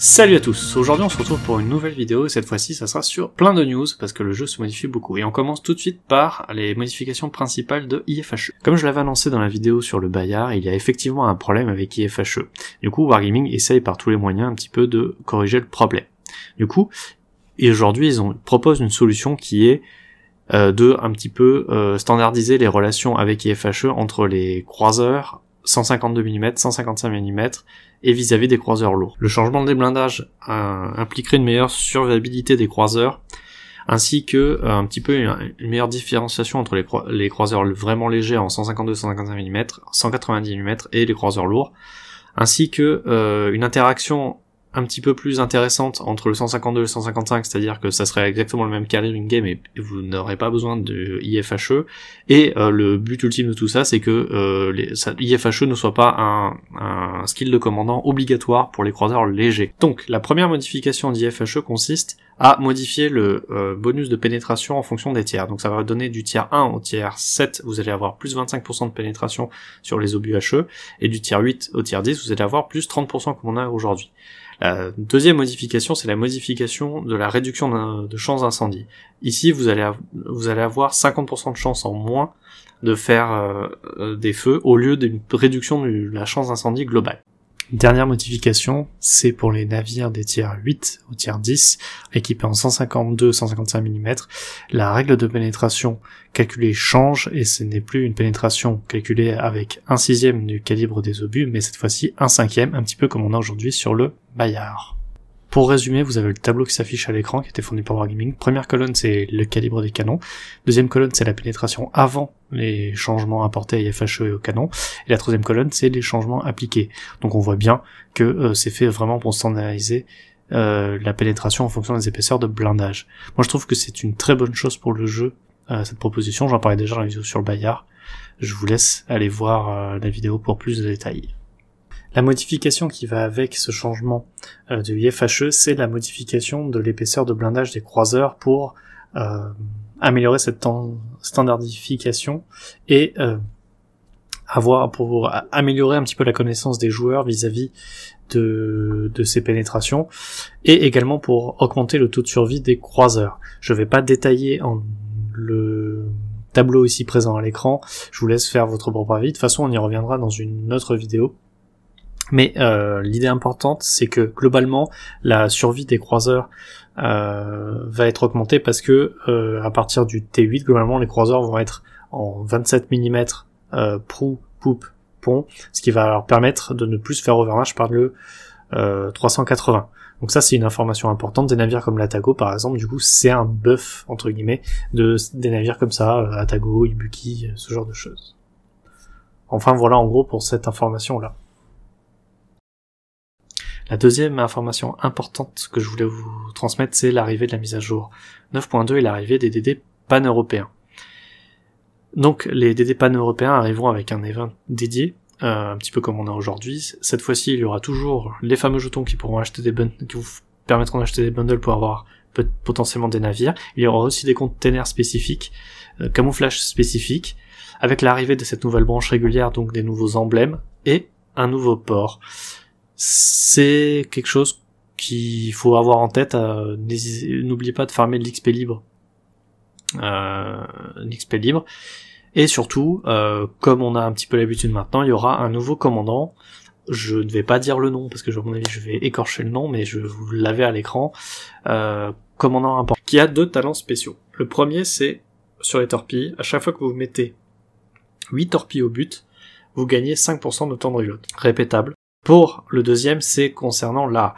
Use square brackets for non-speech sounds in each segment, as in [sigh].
Salut à tous, aujourd'hui on se retrouve pour une nouvelle vidéo et cette fois-ci ça sera sur plein de news parce que le jeu se modifie beaucoup et on commence tout de suite par les modifications principales de IFHE. Comme je l'avais annoncé dans la vidéo sur le Bayard, il y a effectivement un problème avec IFHE. Du coup Wargaming essaye par tous les moyens un petit peu de corriger le problème. Du coup, et aujourd'hui ils ont, proposent une solution qui est euh, de un petit peu euh, standardiser les relations avec IFHE entre les croiseurs 152 mm, 155 mm et vis-à-vis des croiseurs lourds. Le changement des blindages euh, impliquerait une meilleure survivabilité des croiseurs ainsi que euh, un petit peu une, meilleure différenciation entre les, croiseurs vraiment légers en 152-155 mm, 190 mm et les croiseurs lourds, ainsi que euh, une interaction un petit peu plus intéressante entre le 152 et le 155, c'est-à-dire que ça serait exactement le même carré in-game et vous n'aurez pas besoin de IFHE. Et euh, le but ultime de tout ça, c'est que euh, IFHE ne soit pas un, un, skill de commandant obligatoire pour les croiseurs légers. Donc la première modification d'IFHE consiste à modifier le euh, bonus de pénétration en fonction des tiers. Donc ça va donner du tiers 1 au tiers 7, vous allez avoir plus 25% de pénétration sur les obus HE, et du tiers 8 au tiers 10, vous allez avoir plus 30% comme on a aujourd'hui deuxième modification, c'est la modification de la réduction de chances d'incendie. Ici, vous allez, vous allez avoir 50% de chance en moins de faire euh, euh, des feux au lieu d'une réduction de la chance d'incendie globale. Dernière modification, c'est pour les navires des tiers 8 au tiers 10, équipés en 152-155 mm, la règle de pénétration calculée change et ce n'est plus une pénétration calculée avec un sixième du calibre des obus, mais cette fois-ci un cinquième, un petit peu comme on a aujourd'hui sur le Bayard. Pour résumer, vous avez le tableau qui s'affiche à l'écran, qui était fourni par Wargaming. Première colonne, c'est le calibre des canons. Deuxième colonne, c'est la pénétration avant les changements apportés à IFHE et au canon. Et la troisième colonne, c'est les changements appliqués. Donc on voit bien que euh, c'est fait vraiment pour standardiser euh, la pénétration en fonction des épaisseurs de blindage. Moi je trouve que c'est une très bonne chose pour le jeu, euh, cette proposition. J'en parlais déjà dans la vidéo sur le Bayard. Je vous laisse aller voir la vidéo pour plus de détails. La modification qui va avec ce changement euh, de IFHE, c'est la modification de l'épaisseur de blindage des croiseurs pour euh, améliorer cette standardification et euh, avoir pour améliorer un petit peu la connaissance des joueurs vis-à-vis de, ces pénétrations et également pour augmenter le taux de survie des croiseurs. Je ne vais pas détailler en le tableau ici présent à l'écran, je vous laisse faire votre propre avis. De toute façon, on y reviendra dans une autre vidéo. Mais euh, l'idée importante, c'est que globalement, la survie des croiseurs euh, va être augmentée parce que euh, à partir du T8, globalement, les croiseurs vont être en 27 mm euh, proue, poupe, pont, ce qui va leur permettre de ne plus faire overmatch par le 380. Donc ça, c'est une information importante. Des navires comme l'Atago, par exemple, du coup, c'est un buff entre guillemets de des navires comme ça, Atago, Ibuki, ce genre de choses. Enfin, voilà en gros pour cette information là. La deuxième information importante que je voulais vous transmettre, c'est l'arrivée de la mise à jour 9.2 et l'arrivée des DD pan-européens. Donc les DD pan-européens arriveront avec un event dédié, euh, un petit peu comme on a aujourd'hui. Cette fois-ci, il y aura toujours les fameux jetons qui pourront acheter des bundles, qui vous permettront d'acheter des bundles pour avoir potentiellement des navires. Il y aura aussi des containers spécifiques, euh, camouflage spécifique, avec l'arrivée de cette nouvelle branche régulière, donc des nouveaux emblèmes et un nouveau port c'est quelque chose qu'il faut avoir en tête. Euh, n'oubliez pas de farmer de l'XP libre. Euh, libre. Et surtout, euh, comme on a un petit peu l'habitude maintenant, il y aura un nouveau commandant. Je ne vais pas dire le nom parce que à mon avis je vais écorcher le nom, mais je vous l'avais à l'écran. commandant important. Qui a deux talents spéciaux. Le premier c'est sur les torpilles, à chaque fois que vous mettez 8 torpilles au but, vous gagnez 5% de temps de reload. Répétable. Pour le deuxième, c'est concernant la...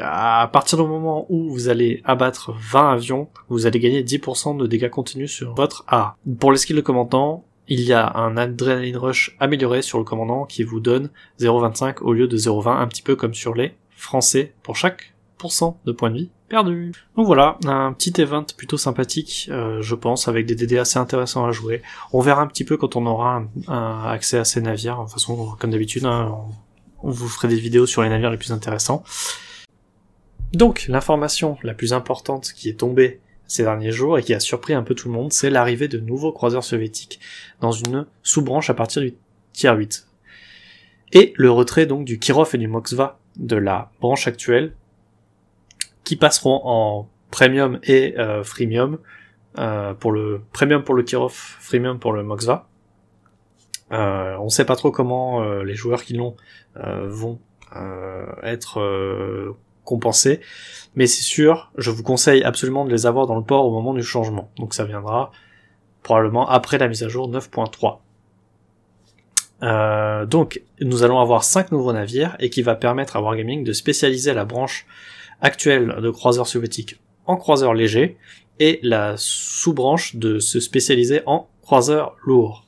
À partir du moment où vous allez abattre 20 avions, vous allez gagner 10% de dégâts continus sur votre A. Pour les skills de commandant, il y a un adrenaline rush amélioré sur le commandant qui vous donne 0,25 au lieu de 0,20, un petit peu comme sur les Français, pour chaque pourcent de points de vie perdu. Donc voilà, un petit event plutôt sympathique, euh, je pense, avec des DD assez intéressants à jouer. On verra un petit peu quand on aura un, accès à ces navires, de toute façon, comme d'habitude, hein, on vous fera des vidéos sur les navires les plus intéressants. Donc, l'information la plus importante qui est tombée ces derniers jours et qui a surpris un peu tout le monde, c'est l'arrivée de nouveaux croiseurs soviétiques dans une sous-branche à partir du tier 8. Et le retrait donc du Kirov et du Moxva de la branche actuelle, qui passeront en premium et euh, freemium, euh, pour le premium pour le Kirov, freemium pour le Moxva. Euh, on ne sait pas trop comment euh, les joueurs qui l'ont euh, vont être compensés, mais c'est sûr, je vous conseille absolument de les avoir dans le port au moment du changement. Donc ça viendra probablement après la mise à jour 9.3. donc, nous allons avoir 5 nouveaux navires et qui va permettre à Wargaming de spécialiser la branche actuelle de croiseurs soviétiques en croiseurs légers et la sous-branche de se spécialiser en croiseurs lourds.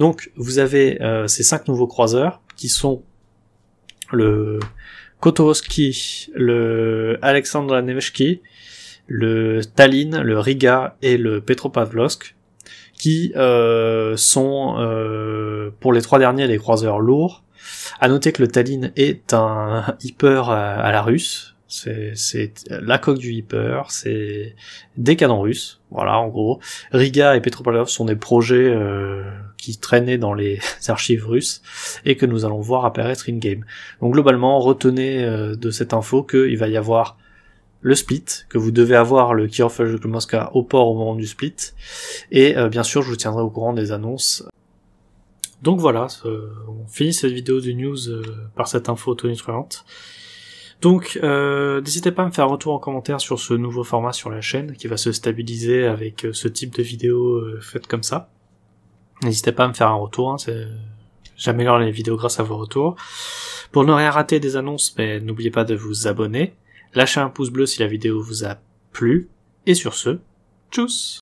Donc vous avez euh, ces cinq nouveaux croiseurs qui sont le Kotowski, le Alexandre Nevsky, le Tallinn, le Riga et le Petropavlovsk, qui euh, sont euh, pour les trois derniers des croiseurs lourds. À noter que le Tallinn est un [laughs] hyper à la russe, c'est la coque du Viper, c'est des canons russes, voilà en gros. Riga et Petropavlov sont des projets euh, qui traînaient dans les [laughs] archives russes et que nous allons voir apparaître in-game. Donc globalement, retenez euh, de cette info qu'il va y avoir le split, que vous devez avoir le Kirov de Mosca au port au moment du split, et euh, bien sûr je vous tiendrai au courant des annonces. Donc voilà, on finit cette vidéo de news par cette info tonitruante. Donc, euh, n'hésitez pas à me faire un retour en commentaire sur ce nouveau format sur la chaîne qui va se stabiliser avec euh, ce type de vidéos euh, faites comme ça. N'hésitez pas à me faire un retour. Hein, j'améliore les vidéos grâce à vos retours. Pour ne rien rater des annonces, mais ben, n'oubliez pas de vous abonner. Lâchez un pouce bleu si la vidéo vous a plu. Et sur ce, tchuss